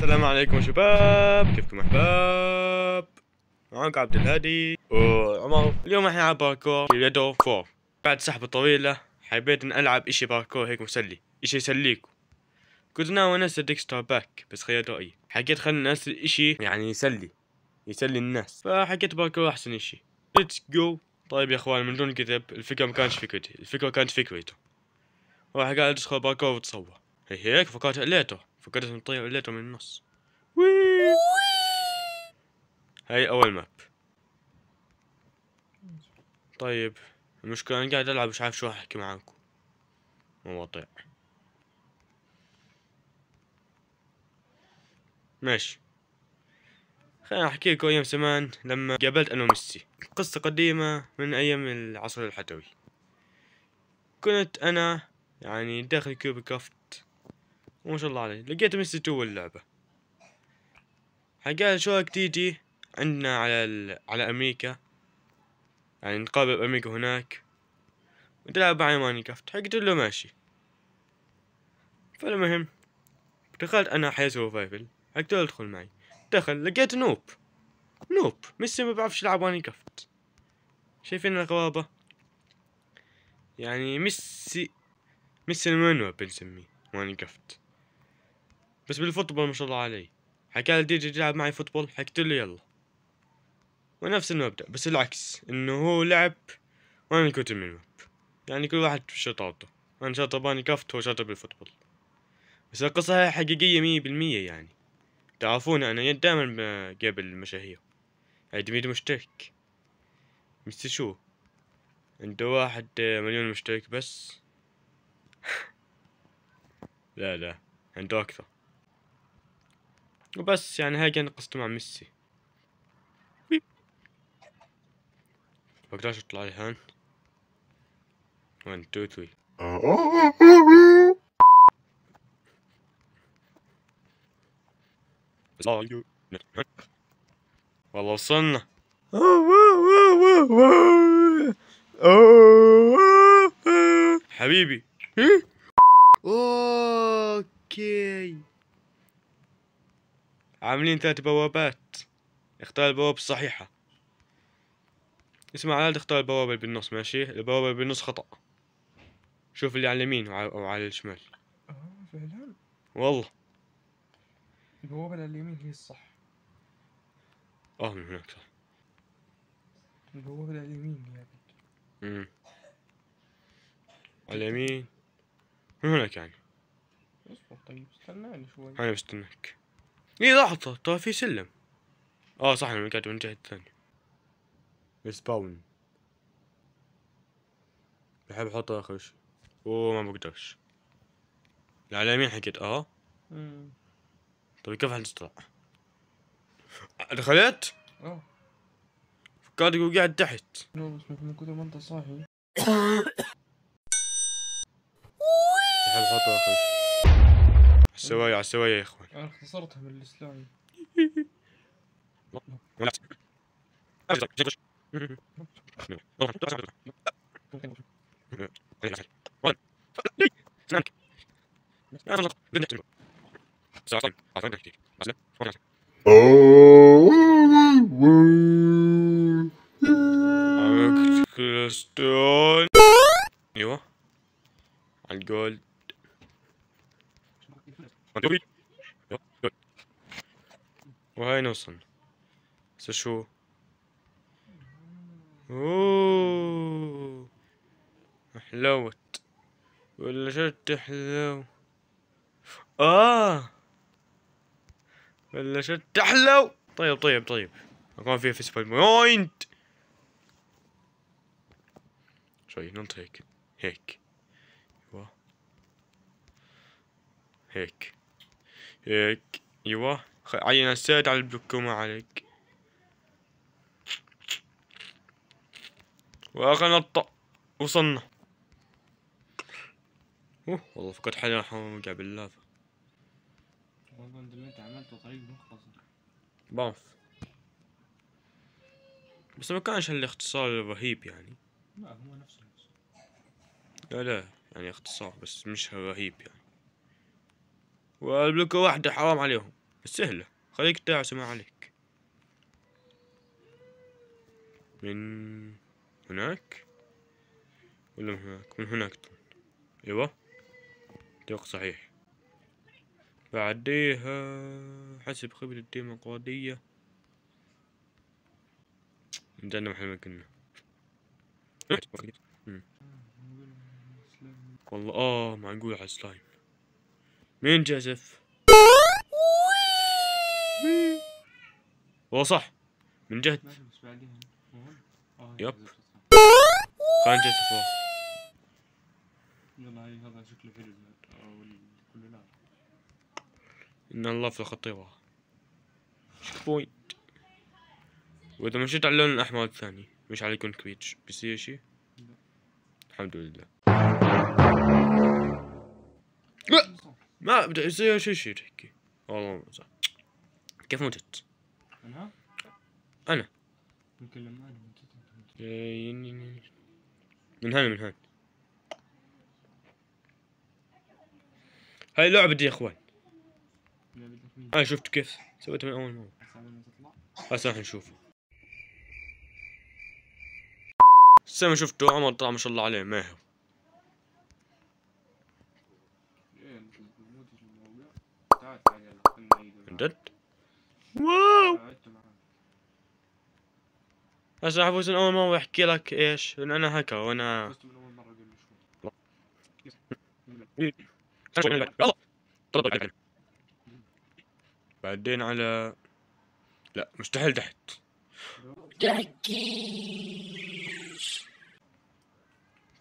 السلام عليكم شباب كيفكم احباب معك عبد الهادي وعمر اليوم احنا نلعب باركور يدو فور بعد سحبة طويلة حبيت ان العب اشي باركور هيك مسلي اشي يسليكم كنت ناوي انزل ديكستر باك بس غيرت رأيي حكيت خلينا انزل اشي يعني يسلي يسلي الناس فحكيت باركور احسن اشي ليتس جو طيب يا اخوان من دون كذب الفكرة ما كانتش فكرتي الفكرة كانت فكرته راح قاعد ادخل باركور وتصور هي هيك فكرت قليته اني المطية وليته من النص هاي أول ماب طيب المشكلة أنا قاعد ألعب مش عارف شو أحكي معاكم مواضيع ماشي خليني أحكي لكم أيام زمان لما قابلت أنا وميسي قصة قديمة من أيام العصر الحتوي كنت أنا يعني داخل كيوبي كافت وما شاء الله عليه لقيت ميسي جوا اللعبة حقال شو رايك تيجي عندنا على ال... على أمريكا يعني نقابل أمريكا هناك وتلعب معي ماني كرافت حقت له ماشي فالمهم دخلت أنا حياة سرفايفل حقت له ادخل معي دخل لقيت نوب نوب ميسي ما بعرفش يلعب ماني كافت شايفين الغرابة يعني ميسي ميسي المنوب بنسميه ماني كافت بس بالفوتبول ما شاء الله علي حكى لي دي جي لعب معي فوتبول حكيت له يلا ونفس المبدأ بس العكس انه هو لعب وانا كنت من المب يعني كل واحد بشطارته انا شاطر باني كافت هو شاطر بالفوتبول بس القصة هاي حقيقية مية بالمية يعني تعرفون انا دائما قبل المشاهير هاي دميد مشترك مثل شو عنده واحد آه، مليون مشترك بس لا لا عنده اكثر وبس يعني هاي نقصته مع ميسي بقدرش اطلع لي 1 2 3 والله وصلنا حبيبي اوكي عاملين ثلاث بوابات اختار البوابة الصحيحة اسمع عاد اختار البوابة اللي بالنص ماشي البوابة اللي بالنص خطأ شوف اللي على اليمين أو على الشمال اه فعلا والله البوابة اللي على اليمين هي الصح اه من هناك صح البوابة اللي على اليمين يا امم على اليمين من هناك يعني اصبر طيب استناني شوي انا بستناك اي لحظة ترى في سلم اه صح انا قاعد من الجهة الثانية سباون بحب احط اخر شيء اوه ما بقدرش على اليمين حكيت اه طيب كيف حنطلع؟ دخلت؟ اه فكرت قاعد تحت لا بس من كثر ما انت صاحي بحب احط اخر شيء السوايع على السوايع يا اخوان انا خسرتها ايوه على الجولد وهاي نوصل بس شو اوه حلوت ولا شت حلو اه ولا شت حلو طيب طيب طيب اكون فيها في سبايد بوينت شوي ننط هيك هيك هيك هيك ايوه عين السيد على البلوك وما عليك واخر نطة وصلنا اوه والله فقدت حالي راح اوقع باللافا والله انت عملته طريق مختصر بانف بس ما كانش هالاختصار الرهيب يعني لا هو نفسه لا لا يعني اختصار بس مش رهيب يعني والبلوكة واحدة حرام عليهم سهلة خليك تعس ما عليك من هناك ولا من هناك من هناك ايوه توق صحيح بعديها حسب خبرة الديمقراطية عندنا محل ما كنا والله اه معقول على السلايم مين جازف؟ هو صح من جهد آه، يب كان جازف يلا هذا شكله حلو كله ان الله في الخطيبة بوينت واذا مشيت على اللون الاحمر الثاني مش على يكون كويتش بيصير شيء؟ الحمد لله ما ابدا زي شو شو تحكي والله ما صح كيف متت؟ انا؟ انا يمكن لما انا إيه، من هنا من هنا هاي لعبتي يا اخوان انا شفت كيف سويتها من اول مره هسه راح نشوف زي شفته عمر طلع ما شاء الله عليه ماهر جد؟ واو هسه حفوز من اول مره واحكي لك ايش؟ لان انا هكا وانا بعدين على لا مستحيل تحت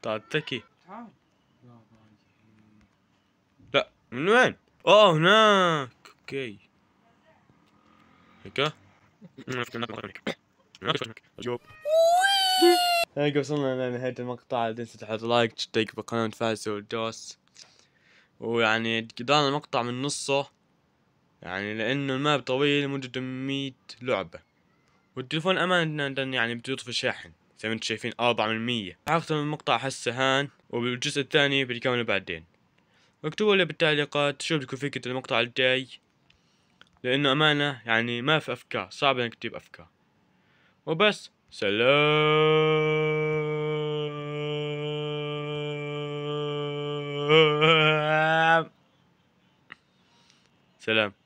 تعال تكي لا من وين؟ اه هناك اوكي هيك هيك وصلنا لنهاية المقطع لا تنسوا تحط لايك تشترك بالقناة فاسو والدوس ويعني قدرنا المقطع من نصه يعني لأنه الماب طويل مدته 100 لعبة والتليفون أمانة يعني بتطفي الشاحن زي ما انتم شايفين 4% عرفت المقطع هسه هان وبالجزء الثاني بيكمل بعدين اكتبوا لي بالتعليقات شو بدكم فكرة المقطع الجاي لأنه أمانة يعني ما في أفكار صعب إنك تجيب أفكار وبس سلام سلام